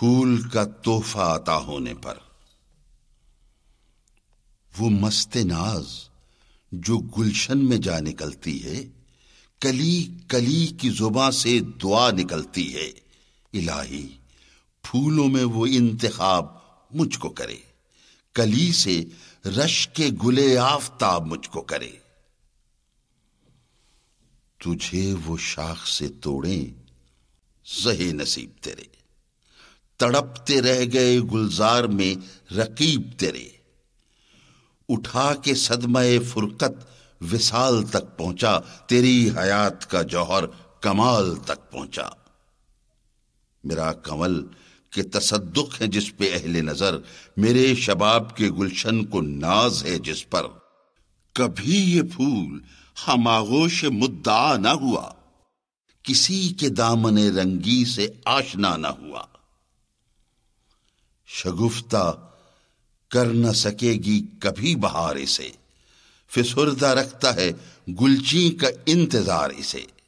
پھول کا توحفہ آتا ہونے پر وہ مست ناز جو گلشن میں جا نکلتی ہے کلی کلی کی زباں سے دعا نکلتی ہے الہی پھولوں میں وہ انتخاب مجھ کو کرے کلی سے رش کے گلے آفتاب مجھ کو کرے تجھے وہ شاخ سے توڑیں سہی نصیب تیرے تڑپتے رہ گئے گلزار میں رقیب تیرے اٹھا کے صدمہ فرقت وسال تک پہنچا تیری حیات کا جوہر کمال تک پہنچا میرا کمل کے تصدق ہے جس پہ اہل نظر میرے شباب کے گلشن کو ناز ہے جس پر کبھی یہ پھول ہم آغوش مدعا نہ ہوا کسی کے دامن رنگی سے آشنا نہ ہوا شگفتہ کر نہ سکے گی کبھی بہار اسے فسردہ رکھتا ہے گلچی کا انتظار اسے